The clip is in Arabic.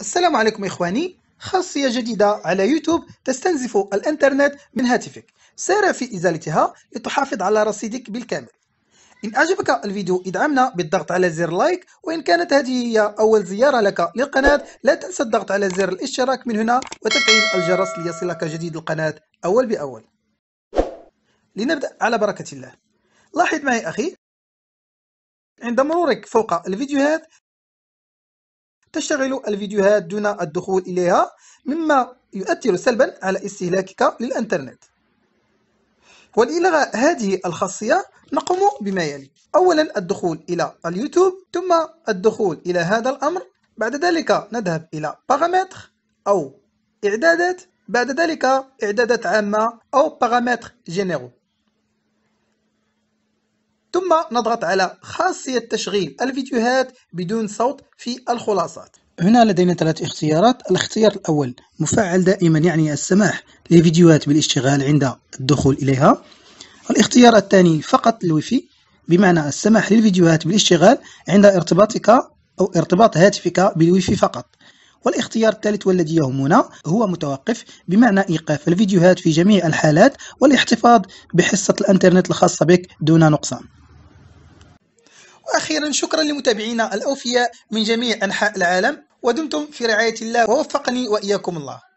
السلام عليكم إخواني خاصية جديدة على يوتيوب تستنزف الإنترنت من هاتفك سارع في إزالتها لتحافظ على رصيدك بالكامل إن أعجبك الفيديو ادعمنا بالضغط على زر لايك وإن كانت هذه هي أول زيارة لك للقناة لا تنسى الضغط على زر الاشتراك من هنا وتفعيل الجرس ليصلك جديد القناة أول بأول لنبدأ على بركة الله لاحظ معي أخي عند مرورك فوق الفيديوهات تشتغل الفيديوهات دون الدخول إليها مما يؤثر سلبا على استهلاكك للإنترنت ولإلغاء هذه الخاصية نقوم بما يلي أولا الدخول إلى اليوتيوب ثم الدخول إلى هذا الأمر بعد ذلك نذهب إلى باغامتر أو إعدادات بعد ذلك إعدادات عامة أو باغامتر جينيرو ثم نضغط على خاصية تشغيل الفيديوهات بدون صوت في الخلاصات هنا لدينا ثلاث اختيارات الاختيار الأول مفعل دائما يعني السماح للفيديوهات بالاشتغال عند الدخول إليها الاختيار الثاني فقط الويفي بمعنى السماح للفيديوهات بالاشتغال عند ارتباطك أو ارتباط هاتفك بالويفي فقط والاختيار الثالث والذي يهمنا هو متوقف بمعنى إيقاف الفيديوهات في جميع الحالات والاحتفاظ بحصة الأنترنت الخاصة بك دون نقصان وأخيرا شكرا لمتابعينا الأوفياء من جميع أنحاء العالم ودمتم في رعاية الله ووفقني وإياكم الله